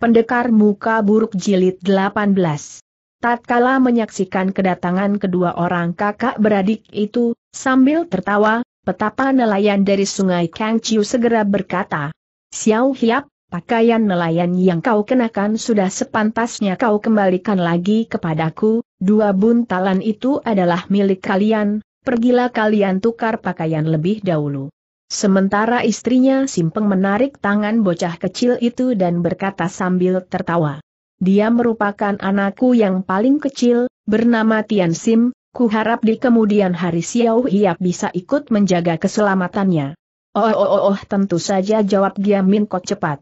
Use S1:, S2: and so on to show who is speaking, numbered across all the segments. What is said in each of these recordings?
S1: Pendekar Muka Buruk Jilid 18 Tatkala menyaksikan kedatangan kedua orang kakak beradik itu, sambil tertawa, petapa nelayan dari sungai Kangciu segera berkata, Xiao Hiap, pakaian nelayan yang kau kenakan sudah sepantasnya kau kembalikan lagi kepadaku, dua buntalan itu adalah milik kalian, pergilah kalian tukar pakaian lebih dahulu. Sementara istrinya Simpeng menarik tangan bocah kecil itu dan berkata sambil tertawa. Dia merupakan anakku yang paling kecil, bernama Tian Sim, ku harap di kemudian hari Xiao Hiap bisa ikut menjaga keselamatannya. Oh oh oh oh tentu saja jawab Giamin Min Kok cepat.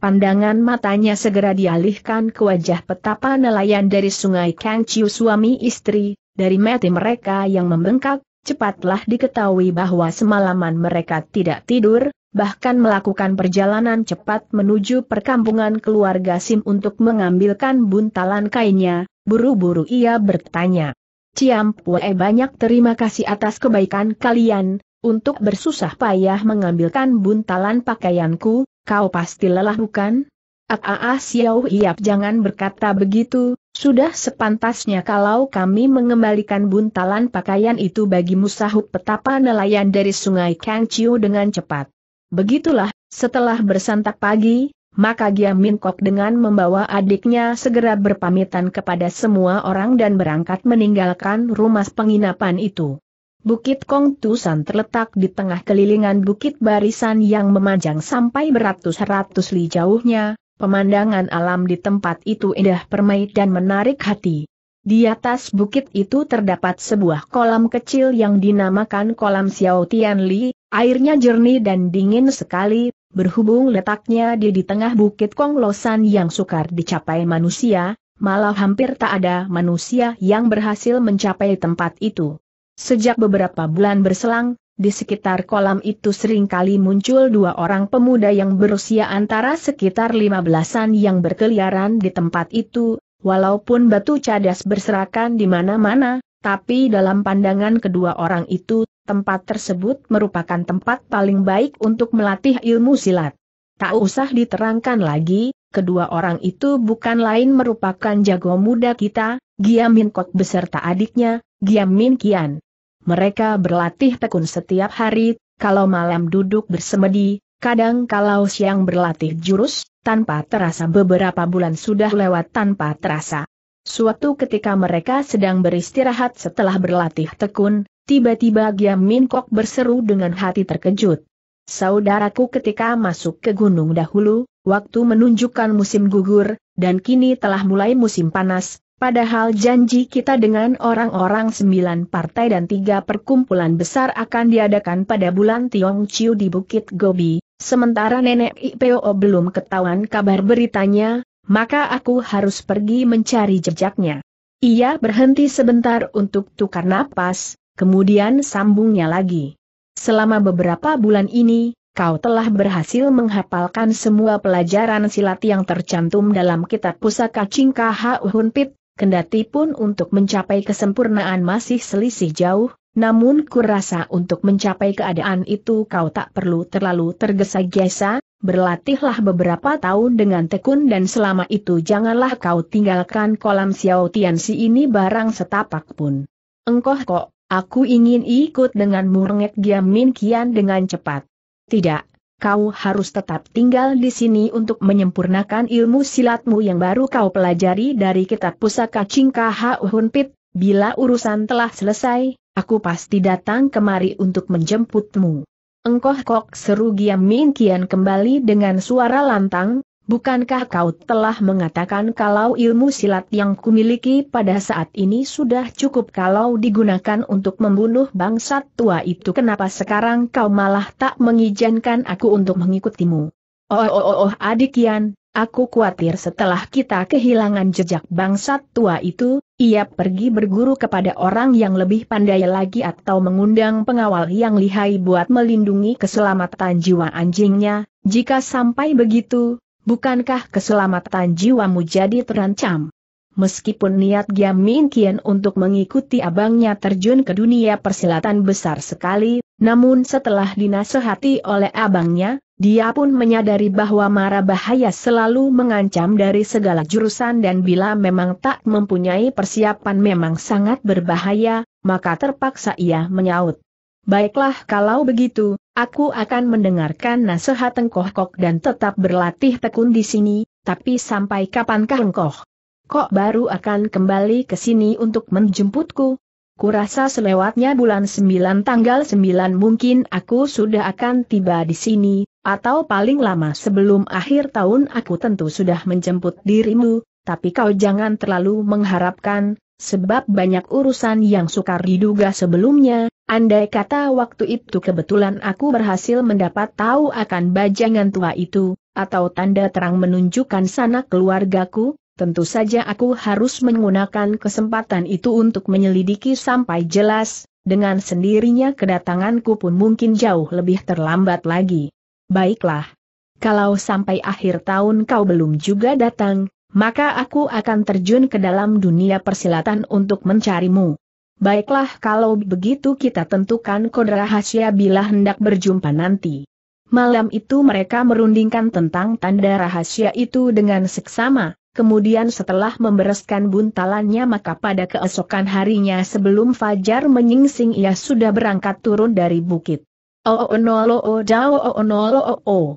S1: Pandangan matanya segera dialihkan ke wajah petapa nelayan dari sungai Kang Chiu suami istri, dari mati mereka yang membengkak, cepatlah diketahui bahwa semalaman mereka tidak tidur, bahkan melakukan perjalanan cepat menuju perkampungan keluarga Sim untuk mengambilkan buntalan kainnya, buru-buru ia bertanya. Ciam Pue banyak terima kasih atas kebaikan kalian, untuk bersusah payah mengambilkan buntalan pakaianku, kau pasti lelah bukan? Ah, ah, ah Xiao Hiap jangan berkata begitu, sudah sepantasnya kalau kami mengembalikan buntalan pakaian itu bagi musahut petapa nelayan dari sungai Kangchiu dengan cepat. Begitulah, setelah bersantap pagi, maka Gia Min Kok dengan membawa adiknya segera berpamitan kepada semua orang dan berangkat meninggalkan rumah penginapan itu. Bukit Kong Tusan terletak di tengah kelilingan bukit barisan yang memanjang sampai beratus-ratus li jauhnya, Pemandangan alam di tempat itu indah permai dan menarik hati. Di atas bukit itu terdapat sebuah kolam kecil yang dinamakan kolam Xiao Tian Li, airnya jernih dan dingin sekali, berhubung letaknya di di tengah bukit Konglosan yang sukar dicapai manusia, malah hampir tak ada manusia yang berhasil mencapai tempat itu. Sejak beberapa bulan berselang, di sekitar kolam itu sering kali muncul dua orang pemuda yang berusia antara sekitar lima belasan yang berkeliaran di tempat itu, walaupun batu cadas berserakan di mana-mana, tapi dalam pandangan kedua orang itu, tempat tersebut merupakan tempat paling baik untuk melatih ilmu silat. Tak usah diterangkan lagi, kedua orang itu bukan lain merupakan jago muda kita, Giamin Kok beserta adiknya, Giamin Kian. Mereka berlatih tekun setiap hari, kalau malam duduk bersemedi, kadang kalau siang berlatih jurus, tanpa terasa beberapa bulan sudah lewat tanpa terasa. Suatu ketika mereka sedang beristirahat setelah berlatih tekun, tiba-tiba Giam Min Kok berseru dengan hati terkejut. Saudaraku ketika masuk ke gunung dahulu, waktu menunjukkan musim gugur, dan kini telah mulai musim panas, Padahal janji kita dengan orang-orang sembilan partai dan tiga perkumpulan besar akan diadakan pada bulan Tiong Chiu di Bukit Gobi, sementara nenek IPO belum ketahuan kabar beritanya, maka aku harus pergi mencari jejaknya. Ia berhenti sebentar untuk tukar napas, kemudian sambungnya lagi. Selama beberapa bulan ini, kau telah berhasil menghafalkan semua pelajaran silat yang tercantum dalam kitab pusaka Cingkaha Uhunpit, kendati pun untuk mencapai kesempurnaan masih selisih jauh, namun kurasa untuk mencapai keadaan itu kau tak perlu terlalu tergesa-gesa, berlatihlah beberapa tahun dengan tekun dan selama itu janganlah kau tinggalkan kolam Xiao Tianxi ini barang setapak pun. Engkoh kok, aku ingin ikut dengan Murengek Giam Min Kian dengan cepat. Tidak, kau harus tetap tinggal di sini untuk menyempurnakan ilmu silatmu yang baru kau pelajari dari kitab pusaka Cingkaha Uhunpit, bila urusan telah selesai, aku pasti datang kemari untuk menjemputmu. Engkoh kok seru Giam Min Kian kembali dengan suara lantang, Bukankah kau telah mengatakan kalau ilmu silat yang kumiliki pada saat ini sudah cukup kalau digunakan untuk membunuh bangsat tua itu kenapa sekarang kau malah tak mengizinkan aku untuk mengikutimu? Oh oh oh, oh adikian, aku khawatir setelah kita kehilangan jejak bangsat tua itu, ia pergi berguru kepada orang yang lebih pandai lagi atau mengundang pengawal yang lihai buat melindungi keselamatan jiwa anjingnya, jika sampai begitu, Bukankah keselamatan jiwamu jadi terancam? Meskipun niat Giam Min Kian untuk mengikuti abangnya terjun ke dunia persilatan besar sekali, namun setelah dinasehati oleh abangnya, dia pun menyadari bahwa mara bahaya selalu mengancam dari segala jurusan dan bila memang tak mempunyai persiapan memang sangat berbahaya, maka terpaksa ia menyaut. Baiklah kalau begitu, aku akan mendengarkan nasihat Engkoh Kok dan tetap berlatih tekun di sini, tapi sampai kapankah Engkoh? Kok baru akan kembali ke sini untuk menjemputku? Kurasa selewatnya bulan 9 tanggal 9 mungkin aku sudah akan tiba di sini, atau paling lama sebelum akhir tahun aku tentu sudah menjemput dirimu, tapi kau jangan terlalu mengharapkan, sebab banyak urusan yang sukar diduga sebelumnya, andai kata waktu itu kebetulan aku berhasil mendapat tahu akan bajangan tua itu, atau tanda terang menunjukkan sana keluargaku, tentu saja aku harus menggunakan kesempatan itu untuk menyelidiki sampai jelas, dengan sendirinya kedatanganku pun mungkin jauh lebih terlambat lagi. Baiklah. Kalau sampai akhir tahun kau belum juga datang, maka aku akan terjun ke dalam dunia persilatan untuk mencarimu. Baiklah kalau begitu kita tentukan kode rahasia bila hendak berjumpa nanti. Malam itu mereka merundingkan tentang tanda rahasia itu dengan seksama, kemudian setelah membereskan buntalannya maka pada keesokan harinya sebelum fajar menyingsing ia sudah berangkat turun dari bukit. Oh, oh, no, oh, oh, oh, oh, oh, oh, oh, oh, oh.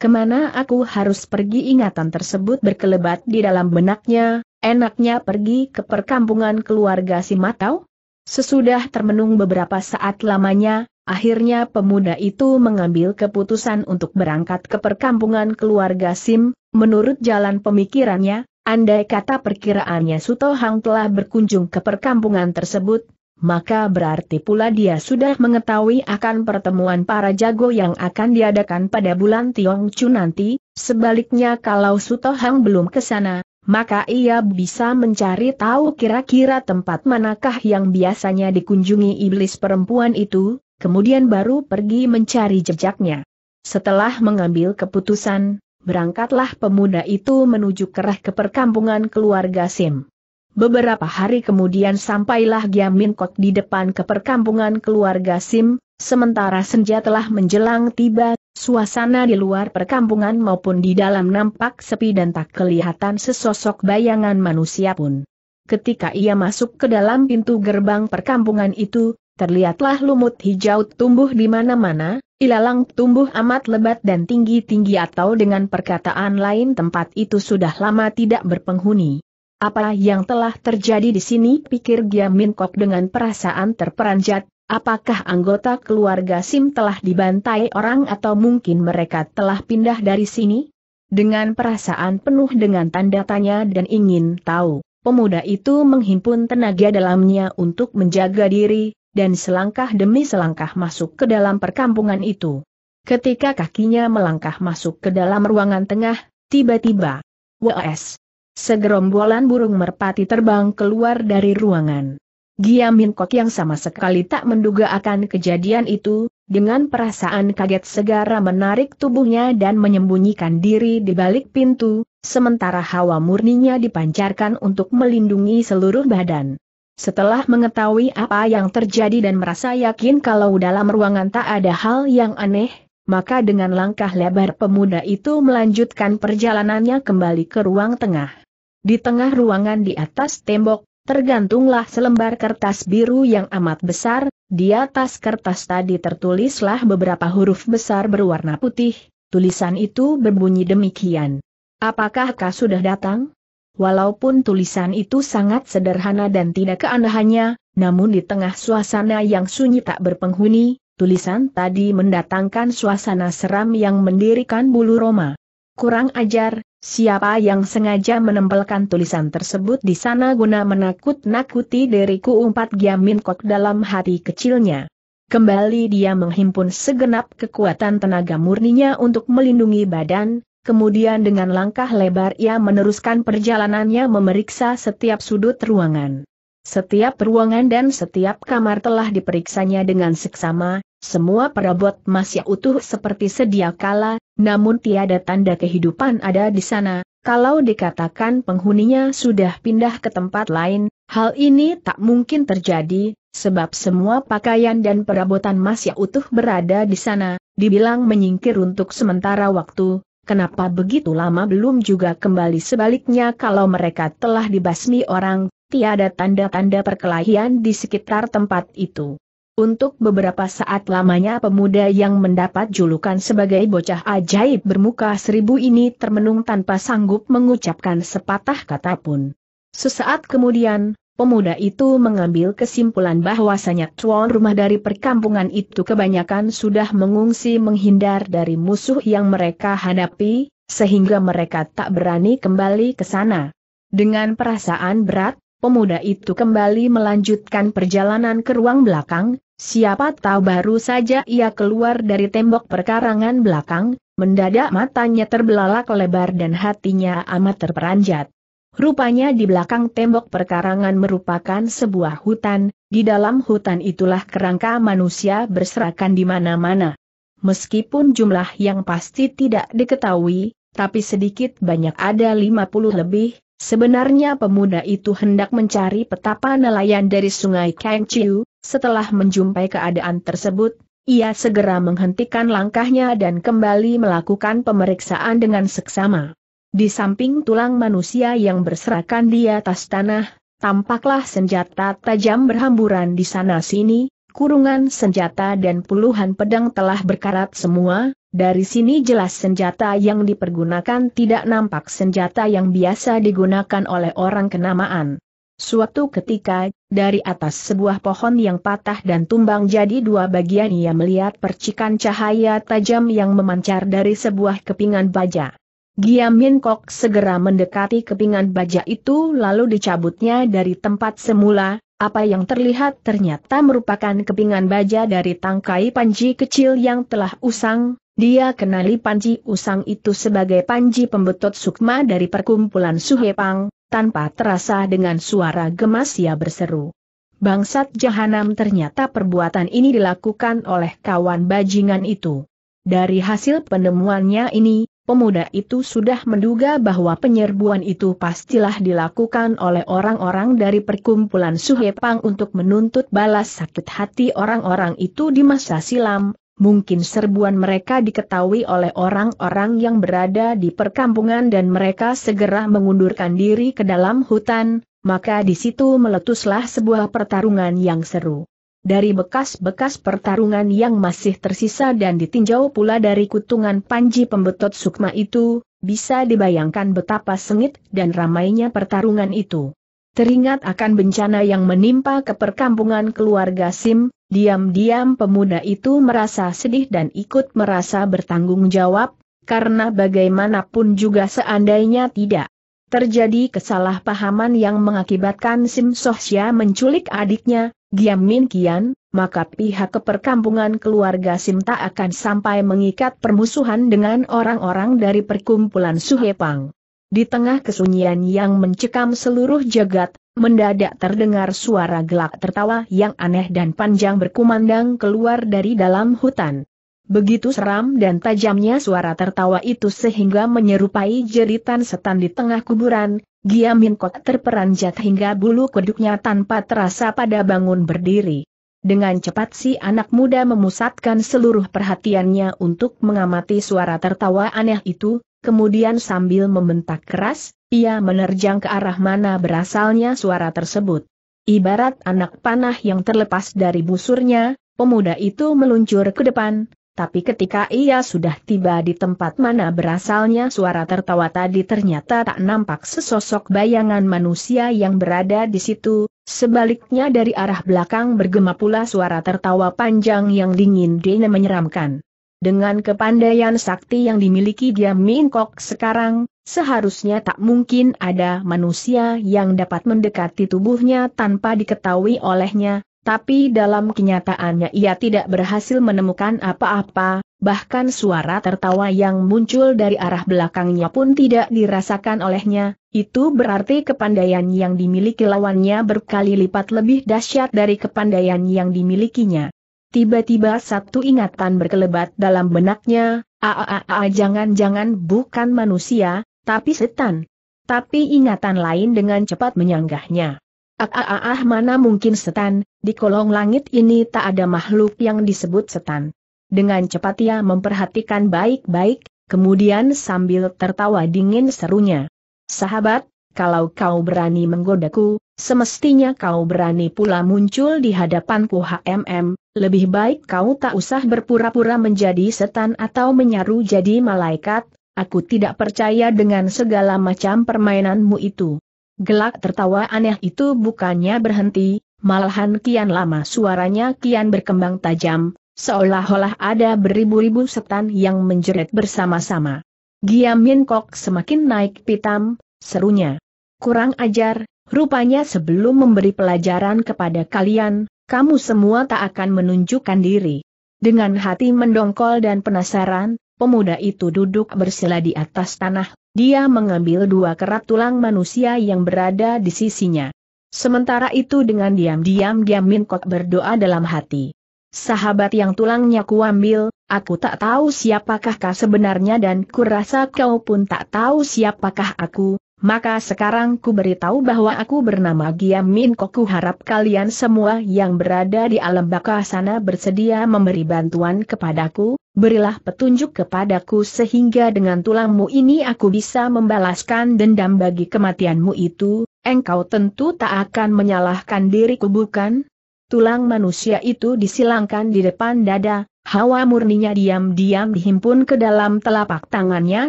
S1: Kemana aku harus pergi ingatan tersebut berkelebat di dalam benaknya, enaknya pergi ke perkampungan keluarga si Matau? Sesudah termenung beberapa saat lamanya, akhirnya pemuda itu mengambil keputusan untuk berangkat ke perkampungan keluarga Sim, menurut jalan pemikirannya, andai kata perkiraannya Sutohang telah berkunjung ke perkampungan tersebut, maka berarti pula dia sudah mengetahui akan pertemuan para jago yang akan diadakan pada bulan Tiong Chu nanti, sebaliknya kalau Sutohang belum ke sana, maka ia bisa mencari tahu kira-kira tempat manakah yang biasanya dikunjungi iblis perempuan itu, kemudian baru pergi mencari jejaknya. Setelah mengambil keputusan, berangkatlah pemuda itu menuju kerah ke perkampungan keluarga Sim. Beberapa hari kemudian sampailah Giamin Kot di depan perkampungan keluarga Sim, sementara senja telah menjelang tiba, suasana di luar perkampungan maupun di dalam nampak sepi dan tak kelihatan sesosok bayangan manusia pun. Ketika ia masuk ke dalam pintu gerbang perkampungan itu, terlihatlah lumut hijau tumbuh di mana-mana, ilalang tumbuh amat lebat dan tinggi-tinggi atau dengan perkataan lain tempat itu sudah lama tidak berpenghuni. Apa yang telah terjadi di sini? Pikir Giamin Kok dengan perasaan terperanjat, apakah anggota keluarga Sim telah dibantai orang atau mungkin mereka telah pindah dari sini? Dengan perasaan penuh dengan tanda tanya dan ingin tahu, pemuda itu menghimpun tenaga dalamnya untuk menjaga diri, dan selangkah demi selangkah masuk ke dalam perkampungan itu. Ketika kakinya melangkah masuk ke dalam ruangan tengah, tiba-tiba, WS, Segerombolan burung merpati terbang keluar dari ruangan. Gia Min Kok yang sama sekali tak menduga akan kejadian itu, dengan perasaan kaget segera menarik tubuhnya dan menyembunyikan diri di balik pintu, sementara hawa murninya dipancarkan untuk melindungi seluruh badan. Setelah mengetahui apa yang terjadi dan merasa yakin kalau dalam ruangan tak ada hal yang aneh, maka dengan langkah lebar pemuda itu melanjutkan perjalanannya kembali ke ruang tengah. Di tengah ruangan di atas tembok, tergantunglah selembar kertas biru yang amat besar, di atas kertas tadi tertulislah beberapa huruf besar berwarna putih, tulisan itu berbunyi demikian. Apakah kau sudah datang? Walaupun tulisan itu sangat sederhana dan tidak keanehannya, namun di tengah suasana yang sunyi tak berpenghuni, tulisan tadi mendatangkan suasana seram yang mendirikan bulu Roma. Kurang ajar, siapa yang sengaja menempelkan tulisan tersebut di sana guna menakut-nakuti diriku umpat Giamin Kok dalam hati kecilnya. Kembali dia menghimpun segenap kekuatan tenaga murninya untuk melindungi badan, kemudian dengan langkah lebar ia meneruskan perjalanannya memeriksa setiap sudut ruangan. Setiap ruangan dan setiap kamar telah diperiksanya dengan seksama, semua perabot masih utuh seperti sedia kala, namun tiada tanda kehidupan ada di sana. Kalau dikatakan penghuninya sudah pindah ke tempat lain, hal ini tak mungkin terjadi, sebab semua pakaian dan perabotan masih utuh berada di sana, dibilang menyingkir untuk sementara waktu, Kenapa begitu lama belum juga kembali sebaliknya kalau mereka telah dibasmi orang, ada tanda-tanda perkelahian di sekitar tempat itu. Untuk beberapa saat lamanya pemuda yang mendapat julukan sebagai bocah ajaib bermuka seribu ini termenung tanpa sanggup mengucapkan sepatah kata pun. Sesaat kemudian, pemuda itu mengambil kesimpulan bahwasanya tuan rumah dari perkampungan itu kebanyakan sudah mengungsi menghindar dari musuh yang mereka hadapi, sehingga mereka tak berani kembali ke sana. Dengan perasaan berat, Pemuda itu kembali melanjutkan perjalanan ke ruang belakang, siapa tahu baru saja ia keluar dari tembok perkarangan belakang, mendadak matanya terbelalak lebar dan hatinya amat terperanjat. Rupanya di belakang tembok perkarangan merupakan sebuah hutan, di dalam hutan itulah kerangka manusia berserakan di mana-mana. Meskipun jumlah yang pasti tidak diketahui, tapi sedikit banyak ada 50 lebih, Sebenarnya pemuda itu hendak mencari petapa nelayan dari sungai Kangchiu, setelah menjumpai keadaan tersebut, ia segera menghentikan langkahnya dan kembali melakukan pemeriksaan dengan seksama. Di samping tulang manusia yang berserakan di atas tanah, tampaklah senjata tajam berhamburan di sana-sini, kurungan senjata dan puluhan pedang telah berkarat semua, dari sini jelas senjata yang dipergunakan tidak nampak senjata yang biasa digunakan oleh orang kenamaan. Suatu ketika, dari atas sebuah pohon yang patah dan tumbang jadi dua bagian ia melihat percikan cahaya tajam yang memancar dari sebuah kepingan baja. Giam Kok segera mendekati kepingan baja itu lalu dicabutnya dari tempat semula, apa yang terlihat ternyata merupakan kepingan baja dari tangkai panji kecil yang telah usang, dia kenali Panji Usang itu sebagai Panji pembetot sukma dari perkumpulan Suhepang, tanpa terasa dengan suara gemas ia berseru. Bangsat Jahanam ternyata perbuatan ini dilakukan oleh kawan bajingan itu. Dari hasil penemuannya ini, pemuda itu sudah menduga bahwa penyerbuan itu pastilah dilakukan oleh orang-orang dari perkumpulan Suhepang untuk menuntut balas sakit hati orang-orang itu di masa silam, mungkin serbuan mereka diketahui oleh orang-orang yang berada di perkampungan dan mereka segera mengundurkan diri ke dalam hutan, maka di situ meletuslah sebuah pertarungan yang seru. Dari bekas-bekas pertarungan yang masih tersisa dan ditinjau pula dari kutungan panji pembetot sukma itu, bisa dibayangkan betapa sengit dan ramainya pertarungan itu. Teringat akan bencana yang menimpa ke perkampungan keluarga Sim, Diam-diam pemuda itu merasa sedih dan ikut merasa bertanggung jawab, karena bagaimanapun juga seandainya tidak terjadi kesalahpahaman yang mengakibatkan Sim Sia menculik adiknya, Giam Min Kian, maka pihak keperkampungan keluarga Sim tak akan sampai mengikat permusuhan dengan orang-orang dari perkumpulan Suhepang. Di tengah kesunyian yang mencekam seluruh jagat, mendadak terdengar suara gelak tertawa yang aneh dan panjang berkumandang keluar dari dalam hutan. Begitu seram dan tajamnya suara tertawa itu sehingga menyerupai jeritan setan di tengah kuburan, Giamin kok terperanjat hingga bulu kuduknya tanpa terasa pada bangun berdiri. Dengan cepat si anak muda memusatkan seluruh perhatiannya untuk mengamati suara tertawa aneh itu, Kemudian sambil membentak keras, ia menerjang ke arah mana berasalnya suara tersebut. Ibarat anak panah yang terlepas dari busurnya, pemuda itu meluncur ke depan, tapi ketika ia sudah tiba di tempat mana berasalnya suara tertawa tadi ternyata tak nampak sesosok bayangan manusia yang berada di situ, sebaliknya dari arah belakang bergema pula suara tertawa panjang yang dingin dan menyeramkan. Dengan kepandaian sakti yang dimiliki dia Minkok sekarang, seharusnya tak mungkin ada manusia yang dapat mendekati tubuhnya tanpa diketahui olehnya, tapi dalam kenyataannya ia tidak berhasil menemukan apa-apa, bahkan suara tertawa yang muncul dari arah belakangnya pun tidak dirasakan olehnya, itu berarti kepandaian yang dimiliki lawannya berkali lipat lebih dahsyat dari kepandaian yang dimilikinya. Tiba-tiba satu ingatan berkelebat dalam benaknya, aaa jangan-jangan bukan manusia, tapi setan. Tapi ingatan lain dengan cepat menyanggahnya. Aaa ah, mana mungkin setan, di kolong langit ini tak ada makhluk yang disebut setan. Dengan cepat ia memperhatikan baik-baik, kemudian sambil tertawa dingin serunya. Sahabat, kalau kau berani menggodaku, Semestinya kau berani pula muncul di hadapanku HMM, lebih baik kau tak usah berpura-pura menjadi setan atau menyaru jadi malaikat, aku tidak percaya dengan segala macam permainanmu itu. Gelak tertawa aneh itu bukannya berhenti, malahan kian lama suaranya kian berkembang tajam, seolah-olah ada beribu-ribu setan yang menjerit bersama-sama. Min Kok semakin naik pitam, serunya. Kurang ajar, Rupanya sebelum memberi pelajaran kepada kalian, kamu semua tak akan menunjukkan diri. Dengan hati mendongkol dan penasaran, pemuda itu duduk bersila di atas tanah, dia mengambil dua kerat tulang manusia yang berada di sisinya. Sementara itu dengan diam-diam dia Minkok berdoa dalam hati. Sahabat yang tulangnya kuambil, aku tak tahu siapakah kau sebenarnya dan kurasa kau pun tak tahu siapakah aku, maka sekarang ku beritahu bahwa aku bernama Giam Min Koku harap kalian semua yang berada di alam baka sana bersedia memberi bantuan kepadaku, berilah petunjuk kepadaku sehingga dengan tulangmu ini aku bisa membalaskan dendam bagi kematianmu itu, engkau tentu tak akan menyalahkan diriku bukan? Tulang manusia itu disilangkan di depan dada, Hawa murninya diam-diam dihimpun ke dalam telapak tangannya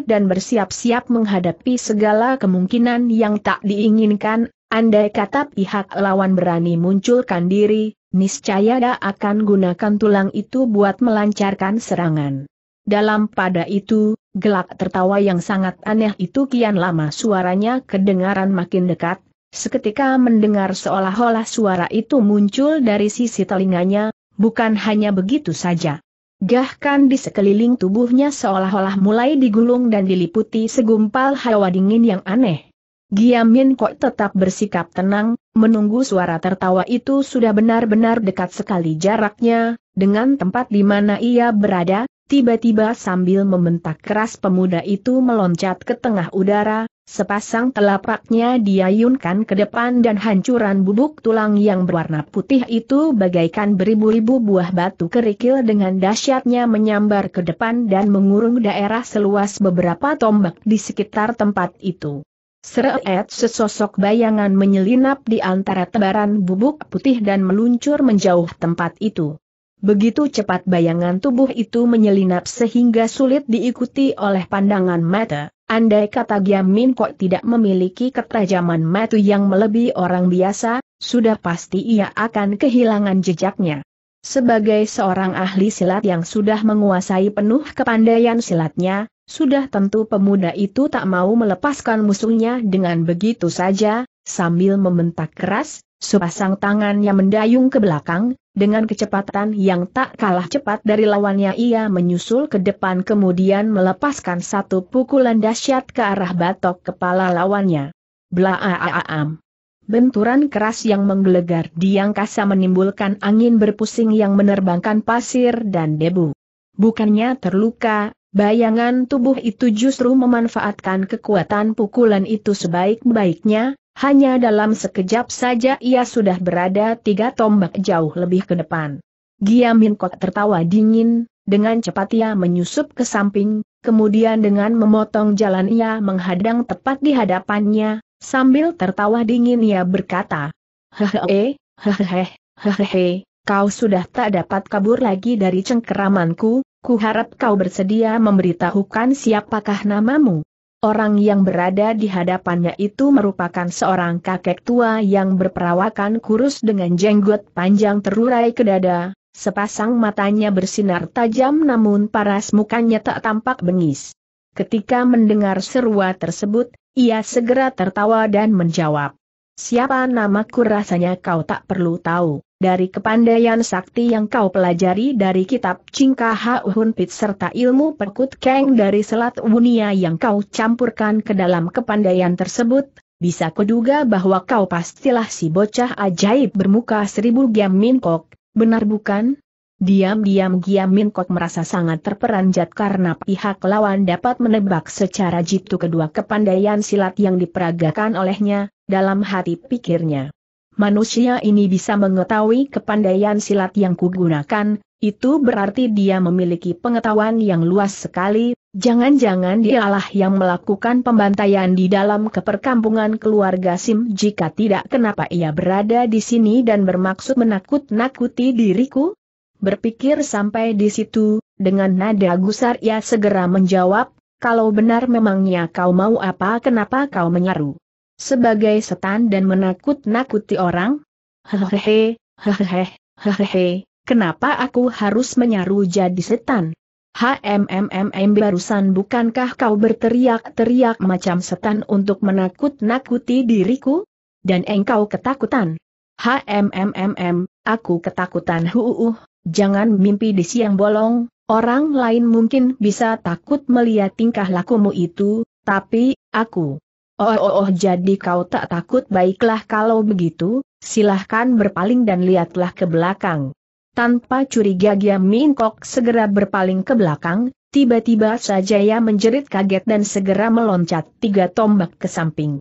S1: dan bersiap-siap menghadapi segala kemungkinan yang tak diinginkan, andai kata pihak lawan berani munculkan diri, niscaya dia akan gunakan tulang itu buat melancarkan serangan. Dalam pada itu, gelak tertawa yang sangat aneh itu kian lama suaranya kedengaran makin dekat, seketika mendengar seolah-olah suara itu muncul dari sisi telinganya, Bukan hanya begitu saja. Gahkan di sekeliling tubuhnya seolah-olah mulai digulung dan diliputi segumpal hawa dingin yang aneh. Giamin kok tetap bersikap tenang, menunggu suara tertawa itu sudah benar-benar dekat sekali jaraknya, dengan tempat di mana ia berada, tiba-tiba sambil membentak keras pemuda itu meloncat ke tengah udara, Sepasang telapaknya diayunkan ke depan dan hancuran bubuk tulang yang berwarna putih itu bagaikan beribu-ribu buah batu kerikil dengan dahsyatnya menyambar ke depan dan mengurung daerah seluas beberapa tombak di sekitar tempat itu. Seret sesosok bayangan menyelinap di antara tebaran bubuk putih dan meluncur menjauh tempat itu. Begitu cepat bayangan tubuh itu menyelinap sehingga sulit diikuti oleh pandangan mata. Andai kata Giam Min Kok tidak memiliki ketajaman matu yang melebihi orang biasa, sudah pasti ia akan kehilangan jejaknya. Sebagai seorang ahli silat yang sudah menguasai penuh kepandaian silatnya, sudah tentu pemuda itu tak mau melepaskan musuhnya dengan begitu saja, sambil membentak keras, sepasang tangannya mendayung ke belakang, dengan kecepatan yang tak kalah cepat dari lawannya ia menyusul ke depan kemudian melepaskan satu pukulan dahsyat ke arah batok kepala lawannya. Blaaaam. Benturan keras yang menggelegar di angkasa menimbulkan angin berpusing yang menerbangkan pasir dan debu. Bukannya terluka, bayangan tubuh itu justru memanfaatkan kekuatan pukulan itu sebaik-baiknya, hanya dalam sekejap saja ia sudah berada tiga tombak jauh lebih ke depan. Giamin Kok tertawa dingin, dengan cepat ia menyusup ke samping, kemudian dengan memotong jalan ia menghadang tepat di hadapannya, sambil tertawa dingin ia berkata, Hehehe, hehehe, hehehe, kau sudah tak dapat kabur lagi dari cengkeramanku, ku harap kau bersedia memberitahukan siapakah namamu. Orang yang berada di hadapannya itu merupakan seorang kakek tua yang berperawakan kurus dengan jenggot panjang terurai ke dada, sepasang matanya bersinar tajam namun paras mukanya tak tampak bengis. Ketika mendengar seruan tersebut, ia segera tertawa dan menjawab, Siapa namaku rasanya kau tak perlu tahu dari kepandaian sakti yang kau pelajari dari kitab Cingka Hauhun Pit serta ilmu perkut keng dari selat Wunia yang kau campurkan ke dalam kepandaian tersebut, bisa kuduga bahwa kau pastilah si bocah ajaib bermuka seribu Giam Minkok, benar bukan? Diam-diam Giam Min Kok merasa sangat terperanjat karena pihak lawan dapat menebak secara jitu kedua kepandaian silat yang diperagakan olehnya, dalam hati pikirnya manusia ini bisa mengetahui kepandaian silat yang kugunakan, itu berarti dia memiliki pengetahuan yang luas sekali, jangan-jangan dialah yang melakukan pembantaian di dalam keperkampungan keluarga Sim jika tidak kenapa ia berada di sini dan bermaksud menakut-nakuti diriku? Berpikir sampai di situ, dengan nada gusar ia segera menjawab, kalau benar memangnya kau mau apa kenapa kau menyeru? Sebagai setan dan menakut-nakuti orang? Hehehe, hehehe, hehehe, kenapa aku harus menyaru jadi setan? HMMMM barusan bukankah kau berteriak-teriak macam setan untuk menakut-nakuti diriku? Dan engkau ketakutan. Hmmm. aku ketakutan huuuh, jangan mimpi di siang bolong, orang lain mungkin bisa takut melihat tingkah lakumu itu, tapi, aku. Oh, oh, oh, jadi kau tak takut baiklah kalau begitu, silahkan berpaling dan lihatlah ke belakang. Tanpa curiga Giam Min segera berpaling ke belakang, tiba-tiba saja ia menjerit kaget dan segera meloncat tiga tombak ke samping.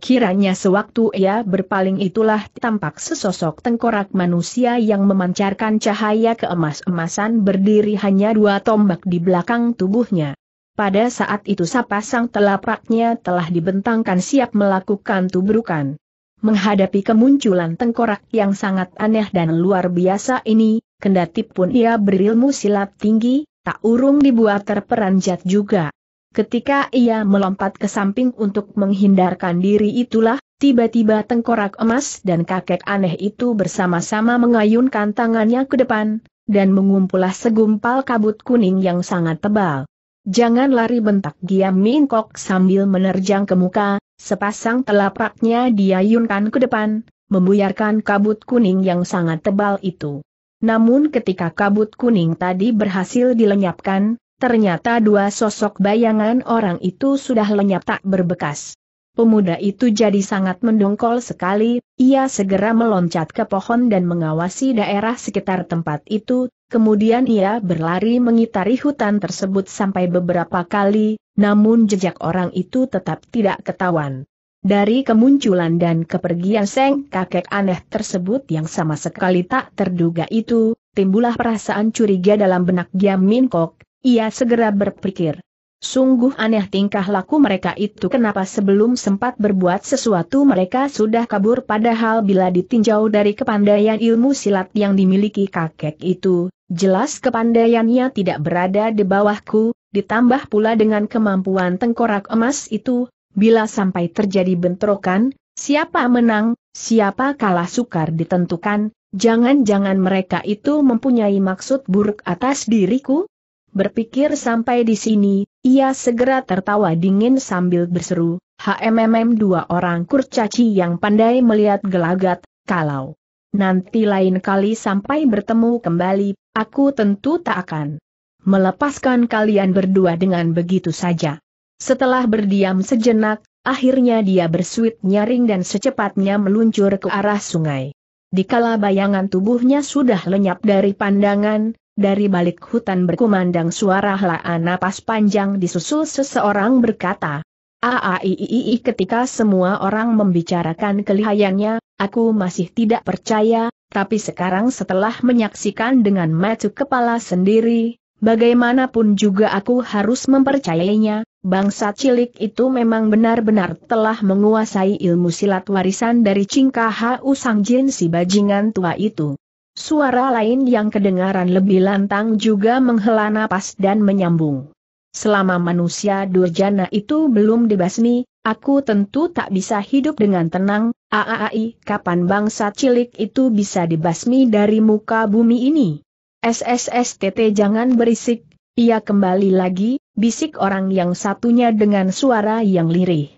S1: Kiranya sewaktu ia berpaling itulah tampak sesosok tengkorak manusia yang memancarkan cahaya keemas-emasan berdiri hanya dua tombak di belakang tubuhnya. Pada saat itu sepasang telapaknya telah dibentangkan siap melakukan tubrukan. Menghadapi kemunculan tengkorak yang sangat aneh dan luar biasa ini, kendati pun ia berilmu silat tinggi, tak urung dibuat terperanjat juga. Ketika ia melompat ke samping untuk menghindarkan diri itulah, tiba-tiba tengkorak emas dan kakek aneh itu bersama-sama mengayunkan tangannya ke depan, dan mengumpulah segumpal kabut kuning yang sangat tebal. Jangan lari bentak dia mingkok sambil menerjang ke muka, sepasang telapaknya diayunkan ke depan, membuyarkan kabut kuning yang sangat tebal itu. Namun ketika kabut kuning tadi berhasil dilenyapkan, ternyata dua sosok bayangan orang itu sudah lenyap tak berbekas. Pemuda itu jadi sangat mendongkol sekali, ia segera meloncat ke pohon dan mengawasi daerah sekitar tempat itu, kemudian ia berlari mengitari hutan tersebut sampai beberapa kali, namun jejak orang itu tetap tidak ketahuan. Dari kemunculan dan kepergian Seng kakek aneh tersebut yang sama sekali tak terduga itu, timbullah perasaan curiga dalam benak Giam Minkok, ia segera berpikir, Sungguh aneh tingkah laku mereka itu kenapa sebelum sempat berbuat sesuatu mereka sudah kabur padahal bila ditinjau dari kepandaian ilmu silat yang dimiliki kakek itu, jelas kepandaiannya tidak berada di bawahku, ditambah pula dengan kemampuan tengkorak emas itu, bila sampai terjadi bentrokan, siapa menang, siapa kalah sukar ditentukan, jangan-jangan mereka itu mempunyai maksud buruk atas diriku? Berpikir sampai di sini, ia segera tertawa dingin sambil berseru, HMMM dua orang kurcaci yang pandai melihat gelagat, kalau nanti lain kali sampai bertemu kembali, aku tentu tak akan melepaskan kalian berdua dengan begitu saja. Setelah berdiam sejenak, akhirnya dia bersuit nyaring dan secepatnya meluncur ke arah sungai. Dikala bayangan tubuhnya sudah lenyap dari pandangan, dari balik hutan berkumandang suara helaan napas panjang disusul seseorang berkata, Aaiiii ketika semua orang membicarakan kelihayannya, aku masih tidak percaya, tapi sekarang setelah menyaksikan dengan mata kepala sendiri, bagaimanapun juga aku harus mempercayainya, bangsa cilik itu memang benar-benar telah menguasai ilmu silat warisan dari Cingkaha Usang Jin si bajingan tua itu. Suara lain yang kedengaran lebih lantang juga menghela napas dan menyambung. Selama manusia durjana itu belum dibasmi, aku tentu tak bisa hidup dengan tenang, aaai kapan bangsa cilik itu bisa dibasmi dari muka bumi ini. SSSTT jangan berisik, ia kembali lagi, bisik orang yang satunya dengan suara yang lirih.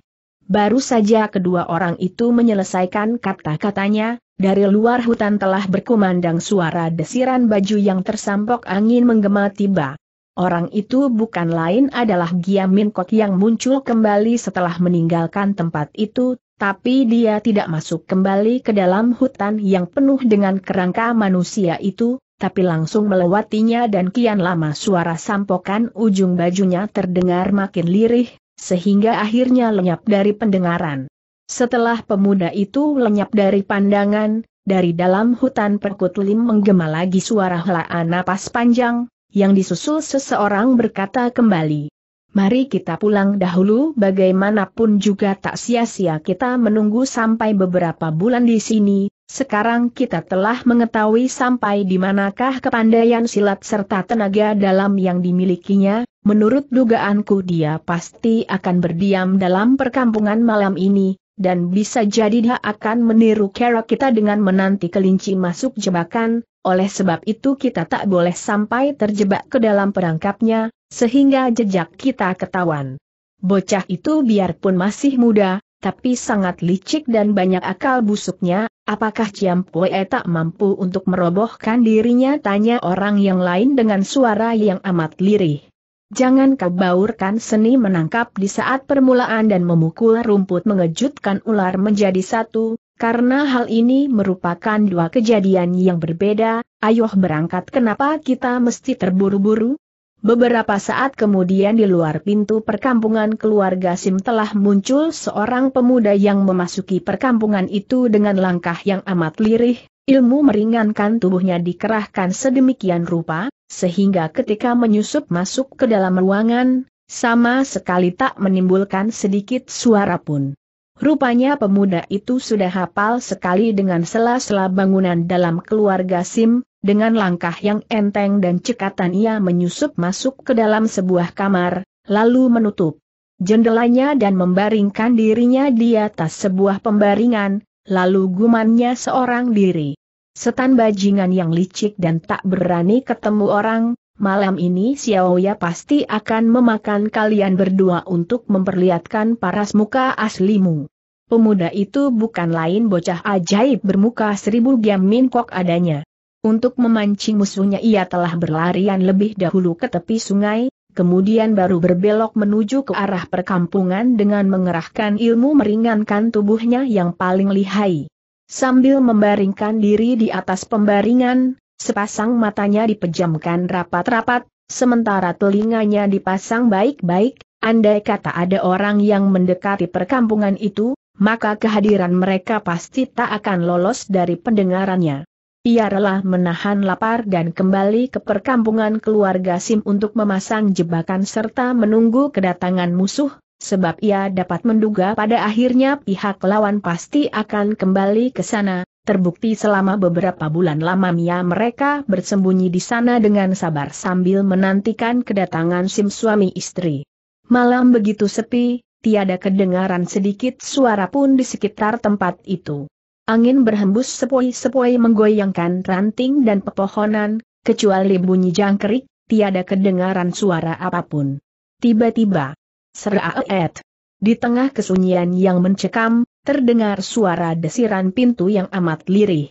S1: Baru saja kedua orang itu menyelesaikan kata-katanya, dari luar hutan telah berkumandang suara desiran baju yang tersampok angin menggema tiba. Orang itu bukan lain adalah Giamin Kok yang muncul kembali setelah meninggalkan tempat itu, tapi dia tidak masuk kembali ke dalam hutan yang penuh dengan kerangka manusia itu, tapi langsung melewatinya dan kian lama suara sampokan ujung bajunya terdengar makin lirih, sehingga akhirnya lenyap dari pendengaran. Setelah pemuda itu lenyap dari pandangan, dari dalam hutan perkut lim menggema lagi suara helaan napas panjang, yang disusul seseorang berkata kembali. Mari kita pulang dahulu bagaimanapun juga tak sia-sia kita menunggu sampai beberapa bulan di sini, sekarang kita telah mengetahui sampai di manakah kepandaian silat serta tenaga dalam yang dimilikinya, menurut dugaanku dia pasti akan berdiam dalam perkampungan malam ini, dan bisa jadi dia akan meniru cara kita dengan menanti kelinci masuk jebakan, oleh sebab itu kita tak boleh sampai terjebak ke dalam perangkapnya, sehingga jejak kita ketahuan. Bocah itu biarpun masih muda, tapi sangat licik dan banyak akal busuknya, apakah Ciampue tak mampu untuk merobohkan dirinya tanya orang yang lain dengan suara yang amat lirih. Jangan kau baurkan seni menangkap di saat permulaan dan memukul rumput mengejutkan ular menjadi satu, karena hal ini merupakan dua kejadian yang berbeda, ayoh berangkat kenapa kita mesti terburu-buru? Beberapa saat kemudian di luar pintu perkampungan keluarga Sim telah muncul seorang pemuda yang memasuki perkampungan itu dengan langkah yang amat lirih, ilmu meringankan tubuhnya dikerahkan sedemikian rupa, sehingga ketika menyusup masuk ke dalam ruangan, sama sekali tak menimbulkan sedikit suara pun. Rupanya pemuda itu sudah hafal sekali dengan sela-sela bangunan dalam keluarga Sim, dengan langkah yang enteng dan cekatan ia menyusup masuk ke dalam sebuah kamar, lalu menutup jendelanya dan membaringkan dirinya di atas sebuah pembaringan, lalu gumannya seorang diri. Setan bajingan yang licik dan tak berani ketemu orang, malam ini Xiaoya pasti akan memakan kalian berdua untuk memperlihatkan paras muka aslimu. Pemuda itu bukan lain bocah ajaib bermuka seribu gam kok adanya. Untuk memancing musuhnya ia telah berlarian lebih dahulu ke tepi sungai, kemudian baru berbelok menuju ke arah perkampungan dengan mengerahkan ilmu meringankan tubuhnya yang paling lihai. Sambil membaringkan diri di atas pembaringan, sepasang matanya dipejamkan rapat-rapat, sementara telinganya dipasang baik-baik, andai kata ada orang yang mendekati perkampungan itu, maka kehadiran mereka pasti tak akan lolos dari pendengarannya. Ia rela menahan lapar dan kembali ke perkampungan keluarga Sim untuk memasang jebakan serta menunggu kedatangan musuh, sebab ia dapat menduga pada akhirnya pihak lawan pasti akan kembali ke sana. Terbukti selama beberapa bulan lamanya mereka bersembunyi di sana dengan sabar sambil menantikan kedatangan Sim suami istri. Malam begitu sepi, tiada kedengaran sedikit suara pun di sekitar tempat itu. Angin berhembus sepoi-sepoi menggoyangkan ranting dan pepohonan, kecuali bunyi jangkrik, tiada kedengaran suara apapun. Tiba-tiba, Seraet. Di tengah kesunyian yang mencekam, terdengar suara desiran pintu yang amat lirih.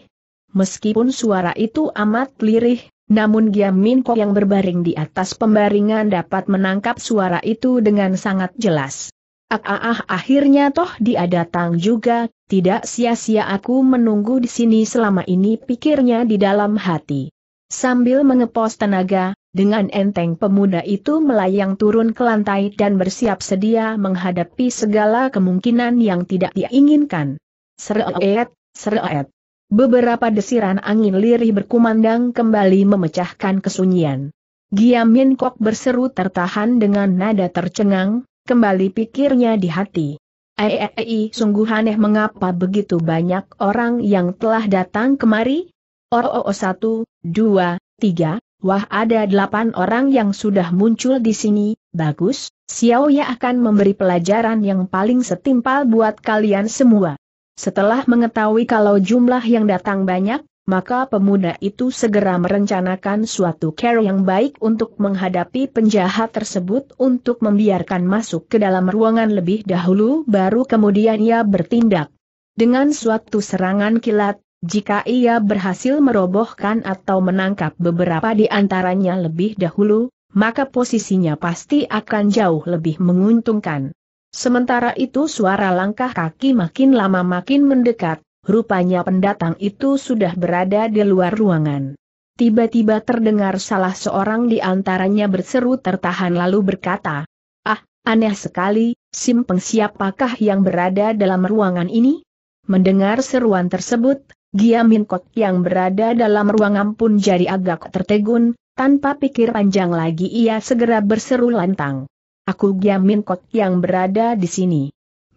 S1: Meskipun suara itu amat lirih, namun Giam Minko yang berbaring di atas pembaringan dapat menangkap suara itu dengan sangat jelas. Ah, ah, ah akhirnya toh dia datang juga, tidak sia-sia aku menunggu di sini selama ini pikirnya di dalam hati. Sambil mengepos tenaga, dengan enteng pemuda itu melayang turun ke lantai dan bersiap sedia menghadapi segala kemungkinan yang tidak diinginkan. Seret, seret. Beberapa desiran angin lirih berkumandang kembali memecahkan kesunyian. Giamin Kok berseru tertahan dengan nada tercengang, kembali pikirnya di hati. Eei, sungguh aneh mengapa begitu banyak orang yang telah datang kemari? oh, oh, oh satu, dua, tiga, Wah ada delapan orang yang sudah muncul di sini, bagus, Xiao Ya akan memberi pelajaran yang paling setimpal buat kalian semua. Setelah mengetahui kalau jumlah yang datang banyak, maka pemuda itu segera merencanakan suatu care yang baik untuk menghadapi penjahat tersebut untuk membiarkan masuk ke dalam ruangan lebih dahulu baru kemudian ia bertindak. Dengan suatu serangan kilat, jika ia berhasil merobohkan atau menangkap beberapa di antaranya lebih dahulu, maka posisinya pasti akan jauh lebih menguntungkan. Sementara itu suara langkah kaki makin lama makin mendekat, rupanya pendatang itu sudah berada di luar ruangan. Tiba-tiba terdengar salah seorang di antaranya berseru tertahan lalu berkata, Ah, aneh sekali, Simpeng siapakah yang berada dalam ruangan ini? Mendengar seruan tersebut, Giamin Kok yang berada dalam ruangan pun jadi agak tertegun, tanpa pikir panjang lagi ia segera berseru lantang. Aku Giamin Kok yang berada di sini.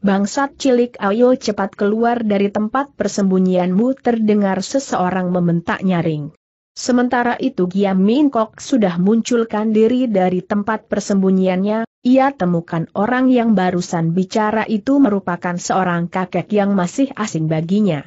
S1: Bangsat cilik ayo cepat keluar dari tempat persembunyianmu terdengar seseorang membentak nyaring. Sementara itu Giam Min Kok sudah munculkan diri dari tempat persembunyiannya, ia temukan orang yang barusan bicara itu merupakan seorang kakek yang masih asing baginya.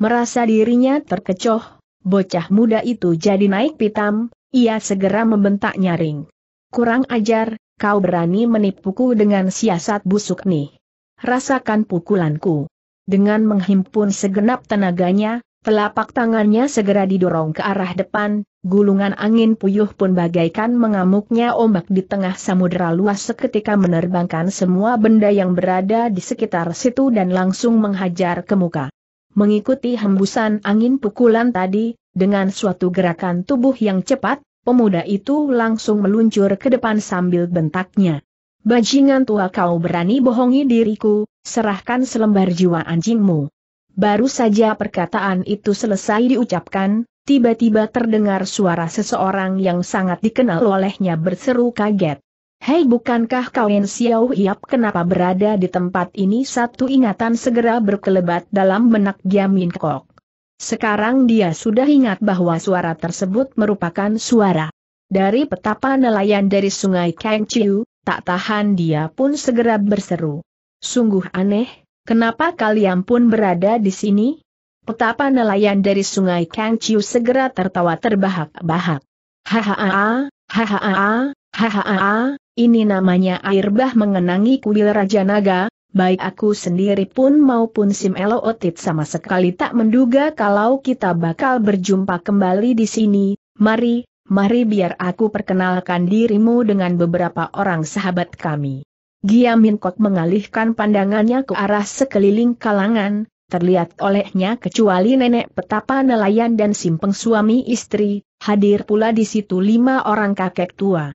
S1: Merasa dirinya terkecoh, bocah muda itu jadi naik pitam, ia segera membentak nyaring. Kurang ajar, kau berani menipuku dengan siasat busuk nih. Rasakan pukulanku. Dengan menghimpun segenap tenaganya, telapak tangannya segera didorong ke arah depan, gulungan angin puyuh pun bagaikan mengamuknya ombak di tengah samudera luas seketika menerbangkan semua benda yang berada di sekitar situ dan langsung menghajar ke muka. Mengikuti hembusan angin pukulan tadi, dengan suatu gerakan tubuh yang cepat, pemuda itu langsung meluncur ke depan sambil bentaknya. Bajingan tua kau berani bohongi diriku, serahkan selembar jiwa anjingmu. Baru saja perkataan itu selesai diucapkan, tiba-tiba terdengar suara seseorang yang sangat dikenal olehnya berseru kaget. Hei bukankah kawin Xiao Hiap kenapa berada di tempat ini satu ingatan segera berkelebat dalam benak Giamin Kok. Sekarang dia sudah ingat bahwa suara tersebut merupakan suara dari petapa nelayan dari sungai Kangciu, tak tahan dia pun segera berseru. Sungguh aneh, kenapa kalian pun berada di sini? Petapa nelayan dari sungai Kangciu segera tertawa terbahak-bahak. Hahaha, hahaha, hahaha, ini namanya air bah mengenangi kuil Raja Naga, baik aku sendiri pun maupun Sim Elo Otit sama sekali tak menduga kalau kita bakal berjumpa kembali di sini, mari, mari biar aku perkenalkan dirimu dengan beberapa orang sahabat kami. Gia Minkot mengalihkan pandangannya ke arah sekeliling kalangan, terlihat olehnya kecuali nenek petapa nelayan dan simpeng suami istri, hadir pula di situ lima orang kakek tua.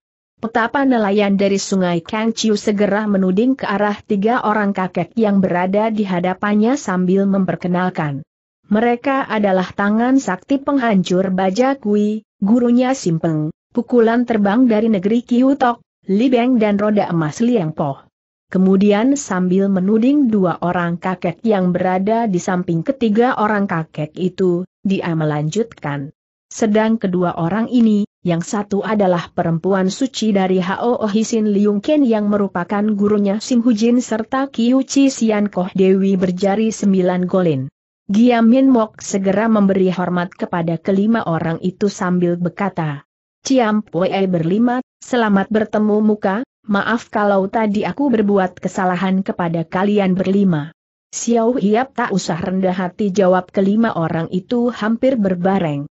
S1: Petapa nelayan dari sungai Kangciu segera menuding ke arah tiga orang kakek yang berada di hadapannya sambil memperkenalkan. Mereka adalah tangan sakti penghancur baja kui, gurunya Simpeng, pukulan terbang dari negeri Kiutok, Libeng dan roda emas Liang Poh. Kemudian sambil menuding dua orang kakek yang berada di samping ketiga orang kakek itu, dia melanjutkan. Sedang kedua orang ini, yang satu adalah perempuan suci dari Hao Ohisin Hisin Liung Ken yang merupakan gurunya Sim Hujin serta Kiu Chi Sian Koh Dewi berjari sembilan golin. Min Mok segera memberi hormat kepada kelima orang itu sambil berkata, Ciam Pue berlima, selamat bertemu muka, maaf kalau tadi aku berbuat kesalahan kepada kalian berlima. Xiao Hiap tak usah rendah hati jawab kelima orang itu hampir berbareng.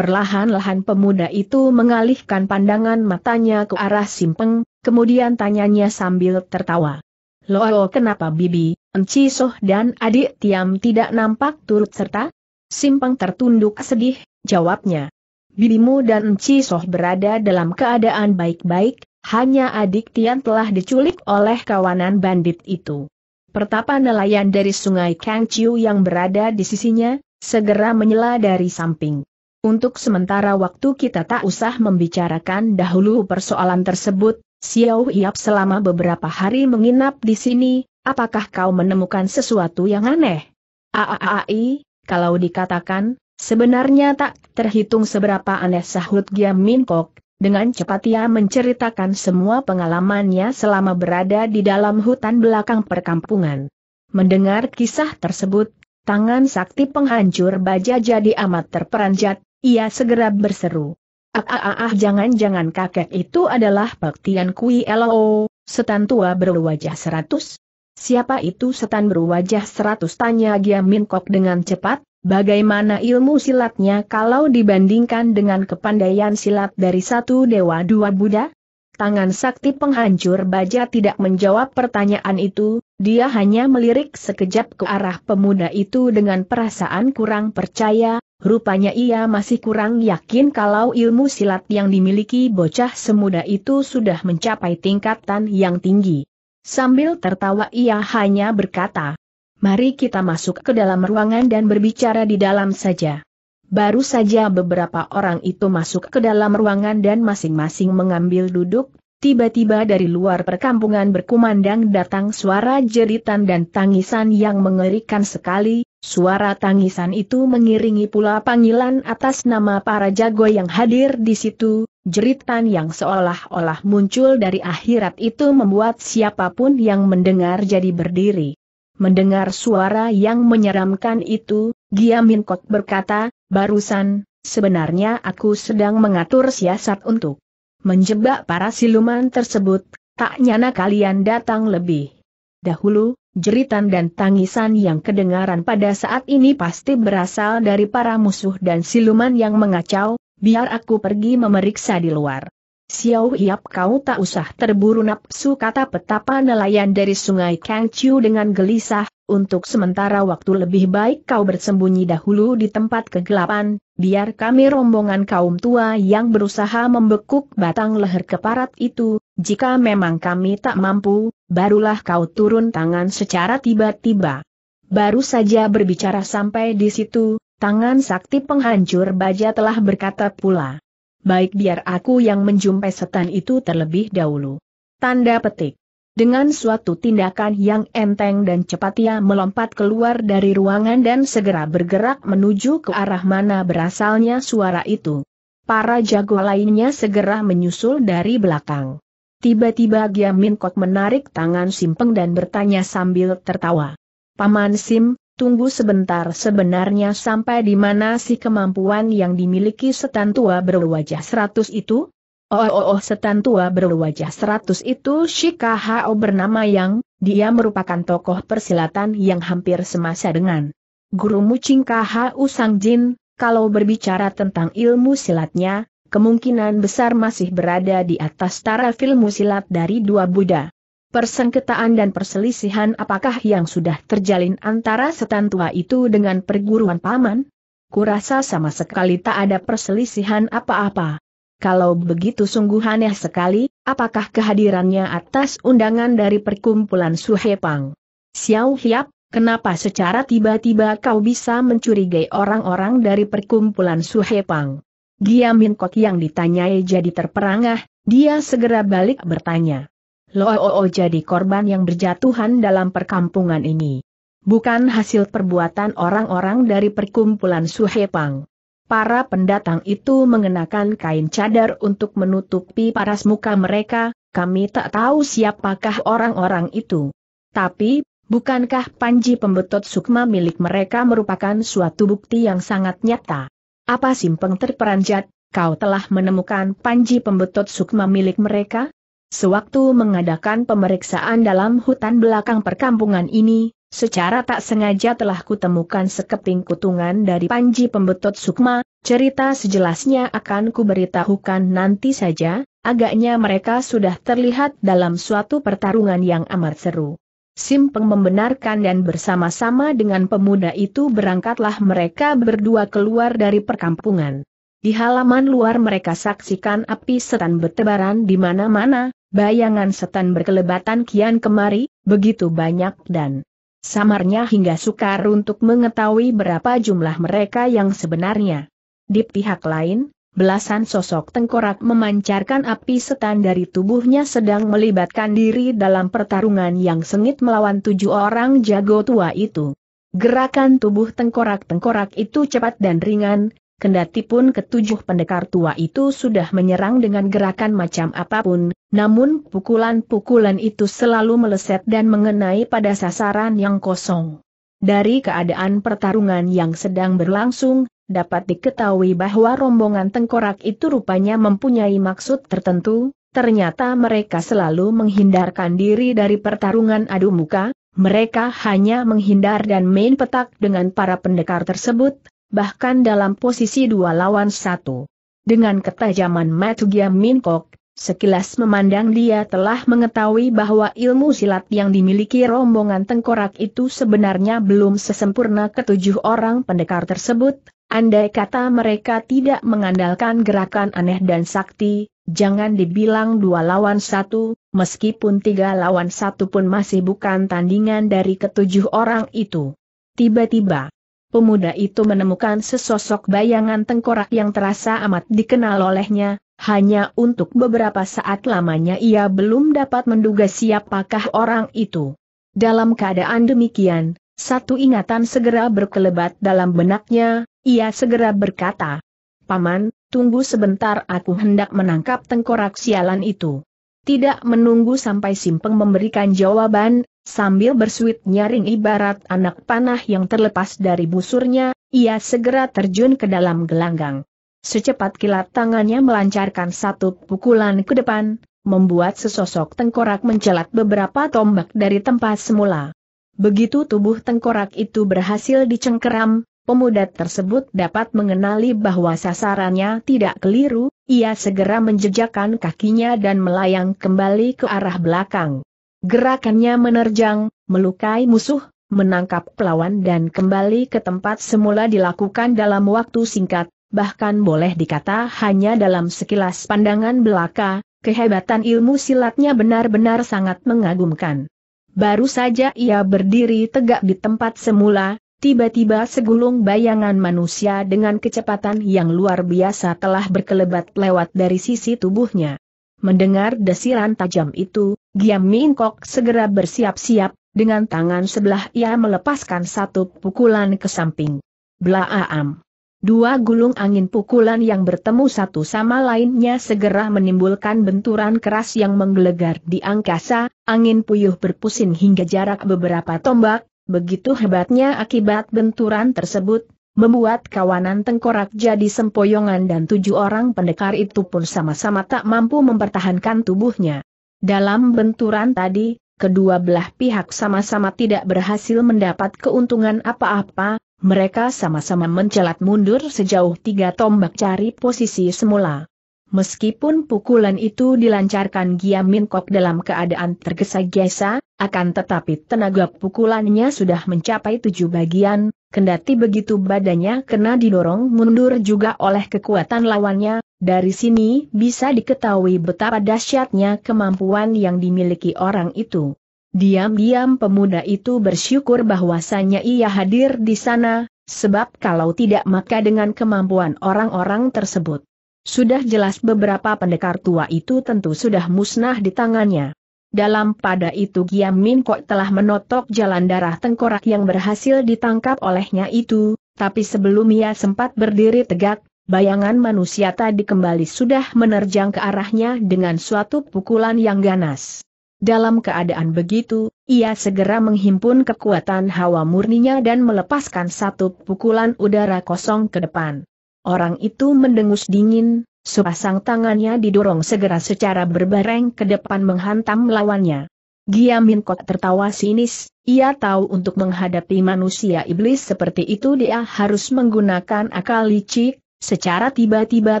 S1: Perlahan-lahan pemuda itu mengalihkan pandangan matanya ke arah Simpeng, kemudian tanyanya sambil tertawa. Loh kenapa Bibi, Enci Soh dan adik Tiam tidak nampak turut serta? Simpeng tertunduk sedih, jawabnya. Bibimu dan Enci Soh berada dalam keadaan baik-baik, hanya adik Tian telah diculik oleh kawanan bandit itu. Pertapa nelayan dari sungai Kangciu yang berada di sisinya, segera menyela dari samping. Untuk sementara waktu kita tak usah membicarakan dahulu persoalan tersebut, Xiao Yap selama beberapa hari menginap di sini, apakah kau menemukan sesuatu yang aneh? Aaai, kalau dikatakan, sebenarnya tak terhitung seberapa aneh sahut Giam Min Kok, dengan cepat ia menceritakan semua pengalamannya selama berada di dalam hutan belakang perkampungan. Mendengar kisah tersebut, tangan sakti penghancur baja jadi amat terperanjat, ia segera berseru. Ah, ah ah ah jangan-jangan kakek itu adalah Paktian Kui Lo, setan tua berwajah seratus? Siapa itu setan berwajah seratus? Tanya Giam Min Kok dengan cepat, bagaimana ilmu silatnya kalau dibandingkan dengan kepandaian silat dari satu dewa dua Buddha? Tangan sakti penghancur baja tidak menjawab pertanyaan itu, dia hanya melirik sekejap ke arah pemuda itu dengan perasaan kurang percaya, rupanya ia masih kurang yakin kalau ilmu silat yang dimiliki bocah semuda itu sudah mencapai tingkatan yang tinggi. Sambil tertawa ia hanya berkata, Mari kita masuk ke dalam ruangan dan berbicara di dalam saja. Baru saja beberapa orang itu masuk ke dalam ruangan dan masing-masing mengambil duduk Tiba-tiba dari luar perkampungan berkumandang datang suara jeritan dan tangisan yang mengerikan sekali, suara tangisan itu mengiringi pula panggilan atas nama para jago yang hadir di situ, jeritan yang seolah-olah muncul dari akhirat itu membuat siapapun yang mendengar jadi berdiri. Mendengar suara yang menyeramkan itu, Giaminkok berkata, barusan, sebenarnya aku sedang mengatur siasat untuk menjebak para siluman tersebut, tak nyana kalian datang lebih. Dahulu, jeritan dan tangisan yang kedengaran pada saat ini pasti berasal dari para musuh dan siluman yang mengacau, biar aku pergi memeriksa di luar. Xiao Hiap kau tak usah terburu nafsu kata petapa nelayan dari sungai Kangchu dengan gelisah, untuk sementara waktu lebih baik kau bersembunyi dahulu di tempat kegelapan, biar kami rombongan kaum tua yang berusaha membekuk batang leher keparat itu, jika memang kami tak mampu, barulah kau turun tangan secara tiba-tiba. Baru saja berbicara sampai di situ, tangan sakti penghancur baja telah berkata pula. Baik biar aku yang menjumpai setan itu terlebih dahulu. Tanda petik. Dengan suatu tindakan yang enteng dan cepat ia melompat keluar dari ruangan dan segera bergerak menuju ke arah mana berasalnya suara itu. Para jago lainnya segera menyusul dari belakang. Tiba-tiba dia Min Kok menarik tangan Simpeng dan bertanya sambil tertawa. Paman Sim, tunggu sebentar sebenarnya sampai di mana sih kemampuan yang dimiliki setan tua berwajah seratus itu? Oh, oh, oh setan tua berwajah seratus itu Shikahao bernama yang, dia merupakan tokoh persilatan yang hampir semasa dengan guru Mucing Kahao Sang Jin, kalau berbicara tentang ilmu silatnya, kemungkinan besar masih berada di atas taraf ilmu silat dari dua Buddha. Persengketaan dan perselisihan apakah yang sudah terjalin antara setan tua itu dengan perguruan paman? Kurasa sama sekali tak ada perselisihan apa-apa. Kalau begitu sungguh aneh sekali, apakah kehadirannya atas undangan dari perkumpulan Suhepang? Xiao Hiap, kenapa secara tiba-tiba kau bisa mencurigai orang-orang dari perkumpulan Suhepang? Giamin Kok yang ditanyai jadi terperangah, dia segera balik bertanya. Looo jadi korban yang berjatuhan dalam perkampungan ini. Bukan hasil perbuatan orang-orang dari perkumpulan Suhepang. Para pendatang itu mengenakan kain cadar untuk menutupi paras muka mereka, kami tak tahu siapakah orang-orang itu. Tapi, bukankah panji pembetot sukma milik mereka merupakan suatu bukti yang sangat nyata? Apa simpeng terperanjat, kau telah menemukan panji pembetot sukma milik mereka? Sewaktu mengadakan pemeriksaan dalam hutan belakang perkampungan ini, Secara tak sengaja telah kutemukan sekeping kutungan dari Panji Pembetot Sukma, cerita sejelasnya akan kuberitahukan nanti saja, agaknya mereka sudah terlihat dalam suatu pertarungan yang amat seru. Simpeng membenarkan dan bersama-sama dengan pemuda itu berangkatlah mereka berdua keluar dari perkampungan. Di halaman luar mereka saksikan api setan bertebaran di mana-mana, bayangan setan berkelebatan kian kemari, begitu banyak dan Samarnya hingga sukar untuk mengetahui berapa jumlah mereka yang sebenarnya. Di pihak lain, belasan sosok tengkorak memancarkan api setan dari tubuhnya sedang melibatkan diri dalam pertarungan yang sengit melawan tujuh orang jago tua itu. Gerakan tubuh tengkorak-tengkorak itu cepat dan ringan, Kendatipun ketujuh pendekar tua itu sudah menyerang dengan gerakan macam apapun, namun pukulan-pukulan itu selalu meleset dan mengenai pada sasaran yang kosong. Dari keadaan pertarungan yang sedang berlangsung, dapat diketahui bahwa rombongan tengkorak itu rupanya mempunyai maksud tertentu, ternyata mereka selalu menghindarkan diri dari pertarungan adu muka, mereka hanya menghindar dan main petak dengan para pendekar tersebut, bahkan dalam posisi dua lawan satu. Dengan ketajaman Matugia Minkok, sekilas memandang dia telah mengetahui bahwa ilmu silat yang dimiliki rombongan tengkorak itu sebenarnya belum sesempurna ketujuh orang pendekar tersebut, andai kata mereka tidak mengandalkan gerakan aneh dan sakti, jangan dibilang dua lawan satu, meskipun tiga lawan satu pun masih bukan tandingan dari ketujuh orang itu. Tiba-tiba, pemuda itu menemukan sesosok bayangan tengkorak yang terasa amat dikenal olehnya, hanya untuk beberapa saat lamanya ia belum dapat menduga siapakah orang itu. Dalam keadaan demikian, satu ingatan segera berkelebat dalam benaknya, ia segera berkata, Paman, tunggu sebentar aku hendak menangkap tengkorak sialan itu. Tidak menunggu sampai Simpeng memberikan jawaban, Sambil bersuit nyaring ibarat anak panah yang terlepas dari busurnya, ia segera terjun ke dalam gelanggang. Secepat kilat tangannya melancarkan satu pukulan ke depan, membuat sesosok tengkorak mencelat beberapa tombak dari tempat semula. Begitu tubuh tengkorak itu berhasil dicengkeram, pemuda tersebut dapat mengenali bahwa sasarannya tidak keliru, ia segera menjejakkan kakinya dan melayang kembali ke arah belakang. Gerakannya menerjang, melukai musuh, menangkap pelawan dan kembali ke tempat semula dilakukan dalam waktu singkat, bahkan boleh dikata hanya dalam sekilas pandangan belaka, kehebatan ilmu silatnya benar-benar sangat mengagumkan. Baru saja ia berdiri tegak di tempat semula, Tiba-tiba segulung bayangan manusia dengan kecepatan yang luar biasa telah berkelebat lewat dari sisi tubuhnya. Mendengar desiran tajam itu, Giam Min Kok segera bersiap-siap, dengan tangan sebelah ia melepaskan satu pukulan ke samping. Blaaam. Dua gulung angin pukulan yang bertemu satu sama lainnya segera menimbulkan benturan keras yang menggelegar di angkasa, angin puyuh berpusing hingga jarak beberapa tombak, begitu hebatnya akibat benturan tersebut, membuat kawanan tengkorak jadi sempoyongan dan tujuh orang pendekar itu pun sama-sama tak mampu mempertahankan tubuhnya. Dalam benturan tadi, kedua belah pihak sama-sama tidak berhasil mendapat keuntungan apa-apa, mereka sama-sama mencelat mundur sejauh tiga tombak cari posisi semula. Meskipun pukulan itu dilancarkan Giam Min Kok dalam keadaan tergesa-gesa, akan tetapi tenaga pukulannya sudah mencapai tujuh bagian, kendati begitu badannya kena didorong mundur juga oleh kekuatan lawannya, dari sini bisa diketahui betapa dahsyatnya kemampuan yang dimiliki orang itu. Diam-diam pemuda itu bersyukur bahwasannya ia hadir di sana, sebab kalau tidak maka dengan kemampuan orang-orang tersebut. Sudah jelas beberapa pendekar tua itu tentu sudah musnah di tangannya. Dalam pada itu Giam Min Kok telah menotok jalan darah tengkorak yang berhasil ditangkap olehnya itu, tapi sebelum ia sempat berdiri tegak, bayangan manusia tadi kembali sudah menerjang ke arahnya dengan suatu pukulan yang ganas. Dalam keadaan begitu, ia segera menghimpun kekuatan hawa murninya dan melepaskan satu pukulan udara kosong ke depan. Orang itu mendengus dingin, sepasang tangannya didorong segera secara berbareng ke depan menghantam lawannya. Giamin kok tertawa sinis, ia tahu untuk menghadapi manusia iblis seperti itu dia harus menggunakan akal licik, Secara tiba-tiba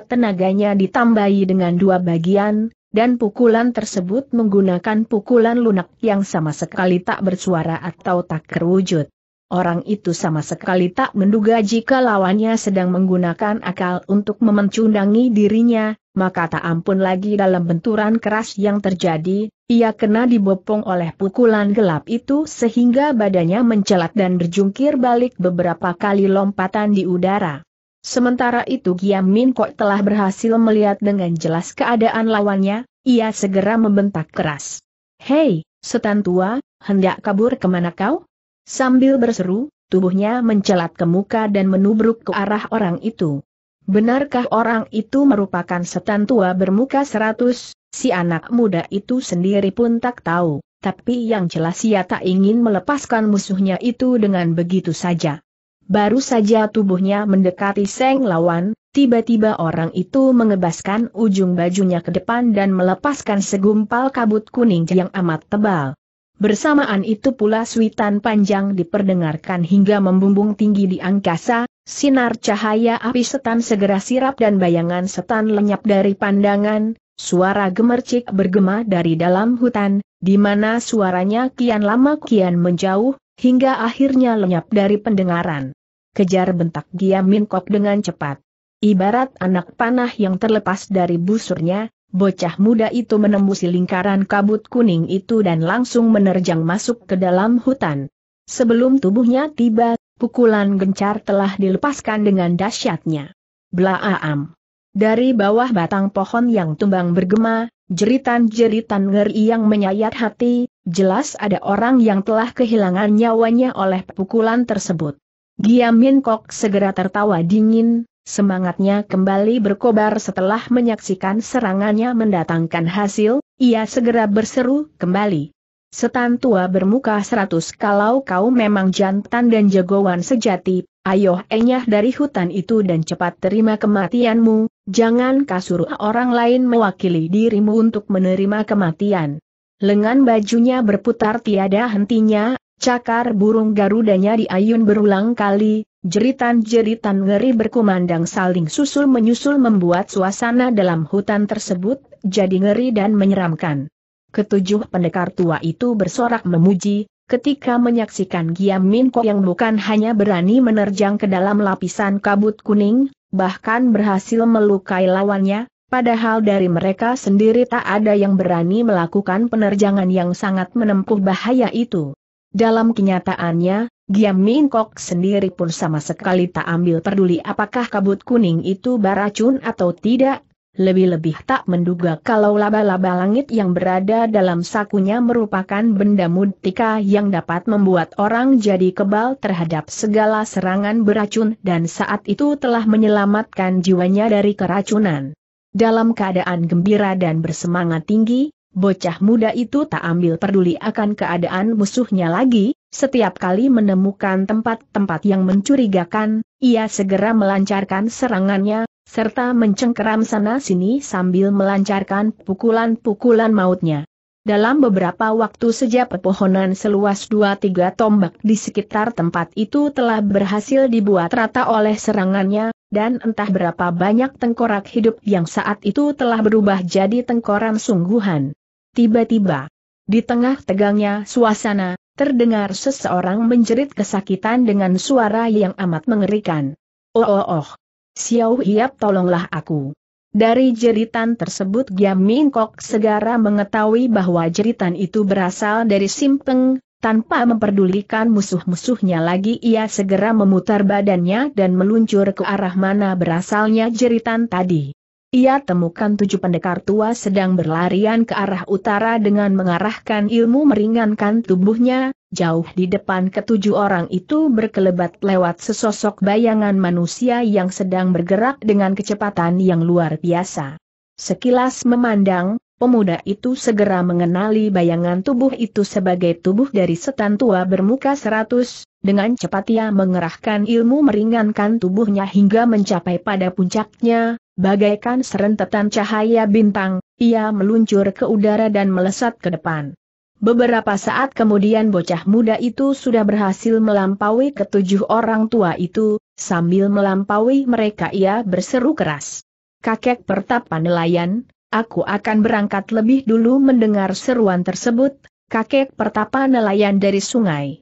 S1: tenaganya ditambahi dengan dua bagian, dan pukulan tersebut menggunakan pukulan lunak yang sama sekali tak bersuara atau tak terwujud. Orang itu sama sekali tak menduga jika lawannya sedang menggunakan akal untuk memencundangi dirinya, maka tak ampun lagi dalam benturan keras yang terjadi, ia kena dibopong oleh pukulan gelap itu sehingga badannya mencelat dan berjungkir balik beberapa kali lompatan di udara. Sementara itu Giam Min Kok telah berhasil melihat dengan jelas keadaan lawannya, ia segera membentak keras. Hei, setan tua, hendak kabur kemana kau? Sambil berseru, tubuhnya mencelat ke muka dan menubruk ke arah orang itu. Benarkah orang itu merupakan setan tua bermuka seratus? Si anak muda itu sendiri pun tak tahu, tapi yang jelas ia tak ingin melepaskan musuhnya itu dengan begitu saja. Baru saja tubuhnya mendekati Seng Lawan, tiba-tiba orang itu mengebaskan ujung bajunya ke depan dan melepaskan segumpal kabut kuning yang amat tebal. Bersamaan itu pula suitan panjang diperdengarkan hingga membumbung tinggi di angkasa, sinar cahaya api setan segera sirap dan bayangan setan lenyap dari pandangan, suara gemercik bergema dari dalam hutan, di mana suaranya kian lama kian menjauh, hingga akhirnya lenyap dari pendengaran kejar bentak dia Min dengan cepat. Ibarat anak panah yang terlepas dari busurnya, Bocah muda itu menembusi lingkaran kabut kuning itu dan langsung menerjang masuk ke dalam hutan. Sebelum tubuhnya tiba, pukulan gencar telah dilepaskan dengan dahsyatnya. Blaaam. Dari bawah batang pohon yang tumbang bergema, jeritan-jeritan ngeri yang menyayat hati, jelas ada orang yang telah kehilangan nyawanya oleh pukulan tersebut. Giamin Kok segera tertawa dingin, semangatnya kembali berkobar setelah menyaksikan serangannya mendatangkan hasil, ia segera berseru kembali. Setan tua bermuka seratus kalau kau memang jantan dan jagoan sejati, ayo enyah dari hutan itu dan cepat terima kematianmu, jangan kasur orang lain mewakili dirimu untuk menerima kematian. Lengan bajunya berputar tiada hentinya, Cakar burung garudanya diayun berulang kali, jeritan-jeritan ngeri berkumandang saling susul-menyusul membuat suasana dalam hutan tersebut jadi ngeri dan menyeramkan. Ketujuh pendekar tua itu bersorak memuji, ketika menyaksikan Min Minko yang bukan hanya berani menerjang ke dalam lapisan kabut kuning, bahkan berhasil melukai lawannya, padahal dari mereka sendiri tak ada yang berani melakukan penerjangan yang sangat menempuh bahaya itu. Dalam kenyataannya, Giam Min Kok sendiri pun sama sekali tak ambil peduli apakah kabut kuning itu beracun atau tidak, lebih-lebih tak menduga kalau laba-laba langit yang berada dalam sakunya merupakan benda mudtika yang dapat membuat orang jadi kebal terhadap segala serangan beracun dan saat itu telah menyelamatkan jiwanya dari keracunan. Dalam keadaan gembira dan bersemangat tinggi, Bocah muda itu tak ambil peduli akan keadaan musuhnya lagi, setiap kali menemukan tempat-tempat yang mencurigakan, ia segera melancarkan serangannya, serta mencengkeram sana-sini sambil melancarkan pukulan-pukulan mautnya. Dalam beberapa waktu sejak pepohonan seluas 2-3 tombak di sekitar tempat itu telah berhasil dibuat rata oleh serangannya, dan entah berapa banyak tengkorak hidup yang saat itu telah berubah jadi tengkoran sungguhan. Tiba-tiba, di tengah tegangnya suasana, terdengar seseorang menjerit kesakitan dengan suara yang amat mengerikan. Oh oh oh, Xiao Hiap tolonglah aku. Dari jeritan tersebut Giam Mingkok segera mengetahui bahwa jeritan itu berasal dari Simpeng, tanpa memperdulikan musuh-musuhnya lagi ia segera memutar badannya dan meluncur ke arah mana berasalnya jeritan tadi. Ia temukan tujuh pendekar tua sedang berlarian ke arah utara dengan mengarahkan ilmu meringankan tubuhnya, jauh di depan ketujuh orang itu berkelebat lewat sesosok bayangan manusia yang sedang bergerak dengan kecepatan yang luar biasa. Sekilas memandang, pemuda itu segera mengenali bayangan tubuh itu sebagai tubuh dari setan tua bermuka seratus, dengan cepat ia mengerahkan ilmu meringankan tubuhnya hingga mencapai pada puncaknya, Bagaikan serentetan cahaya bintang, ia meluncur ke udara dan melesat ke depan. Beberapa saat kemudian bocah muda itu sudah berhasil melampaui ketujuh orang tua itu, sambil melampaui mereka ia berseru keras. Kakek pertapa nelayan, aku akan berangkat lebih dulu mendengar seruan tersebut, kakek pertapa nelayan dari sungai.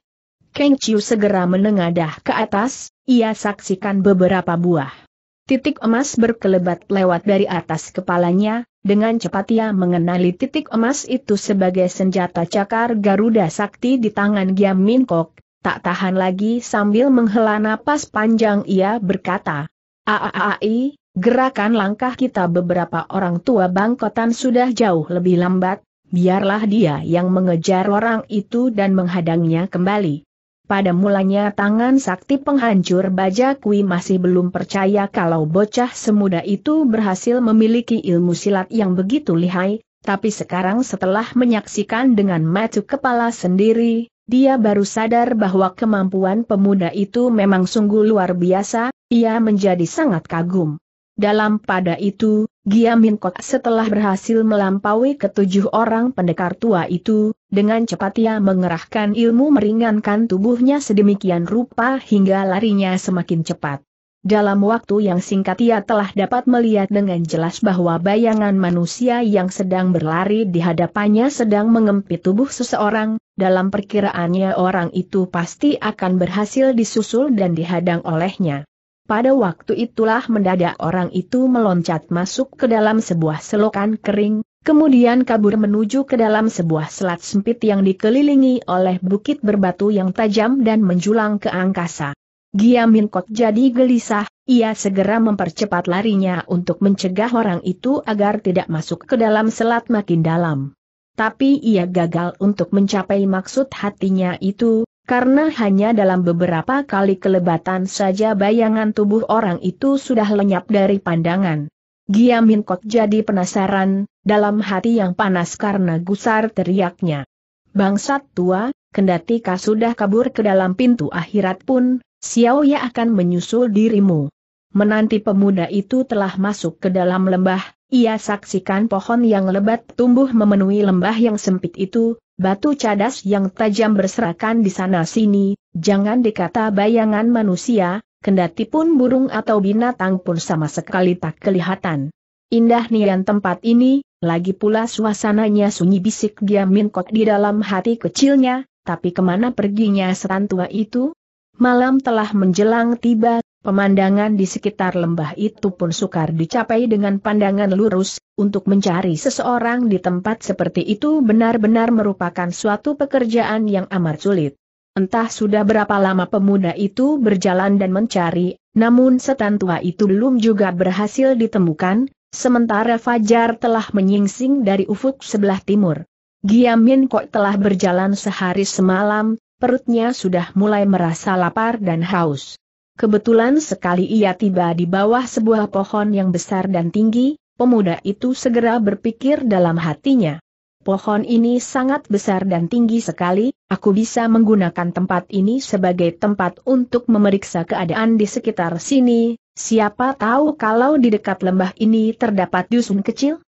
S1: Keng Chiu segera menengadah ke atas, ia saksikan beberapa buah Titik emas berkelebat lewat dari atas kepalanya, dengan cepat ia mengenali titik emas itu sebagai senjata cakar Garuda Sakti di tangan Giam Min Kok. Tak tahan lagi sambil menghela napas panjang ia berkata, Aaai, gerakan langkah kita beberapa orang tua bangkotan sudah jauh lebih lambat, biarlah dia yang mengejar orang itu dan menghadangnya kembali. Pada mulanya tangan sakti penghancur baja kui masih belum percaya kalau bocah semuda itu berhasil memiliki ilmu silat yang begitu lihai, tapi sekarang setelah menyaksikan dengan mata kepala sendiri, dia baru sadar bahwa kemampuan pemuda itu memang sungguh luar biasa, ia menjadi sangat kagum. Dalam pada itu, Giamin Kok setelah berhasil melampaui ketujuh orang pendekar tua itu, dengan cepat ia mengerahkan ilmu meringankan tubuhnya sedemikian rupa hingga larinya semakin cepat. Dalam waktu yang singkat ia telah dapat melihat dengan jelas bahwa bayangan manusia yang sedang berlari di hadapannya sedang mengempit tubuh seseorang, dalam perkiraannya orang itu pasti akan berhasil disusul dan dihadang olehnya. Pada waktu itulah mendadak orang itu meloncat masuk ke dalam sebuah selokan kering, kemudian kabur menuju ke dalam sebuah selat sempit yang dikelilingi oleh bukit berbatu yang tajam dan menjulang ke angkasa. Giamin Kot jadi gelisah, ia segera mempercepat larinya untuk mencegah orang itu agar tidak masuk ke dalam selat makin dalam. Tapi ia gagal untuk mencapai maksud hatinya itu, karena hanya dalam beberapa kali kelebatan saja bayangan tubuh orang itu sudah lenyap dari pandangan. Giamin kok jadi penasaran, dalam hati yang panas karena gusar teriaknya. Bangsat tua, kendati kau sudah kabur ke dalam pintu akhirat pun, Xiao Ya akan menyusul dirimu. Menanti pemuda itu telah masuk ke dalam lembah, ia saksikan pohon yang lebat tumbuh memenuhi lembah yang sempit itu, Batu cadas yang tajam berserakan di sana-sini, jangan dikata bayangan manusia, kendati pun burung atau binatang pun sama sekali tak kelihatan. Indah nian tempat ini, lagi pula suasananya sunyi bisik dia minkot di dalam hati kecilnya, tapi kemana perginya serantua itu? Malam telah menjelang tiba, Pemandangan di sekitar lembah itu pun sukar dicapai dengan pandangan lurus, untuk mencari seseorang di tempat seperti itu benar-benar merupakan suatu pekerjaan yang amat sulit. Entah sudah berapa lama pemuda itu berjalan dan mencari, namun setan tua itu belum juga berhasil ditemukan, sementara Fajar telah menyingsing dari ufuk sebelah timur. Giamin Kok telah berjalan sehari semalam, perutnya sudah mulai merasa lapar dan haus. Kebetulan sekali ia tiba di bawah sebuah pohon yang besar dan tinggi, pemuda itu segera berpikir dalam hatinya. Pohon ini sangat besar dan tinggi sekali, aku bisa menggunakan tempat ini sebagai tempat untuk memeriksa keadaan di sekitar sini, siapa tahu kalau di dekat lembah ini terdapat dusun kecil?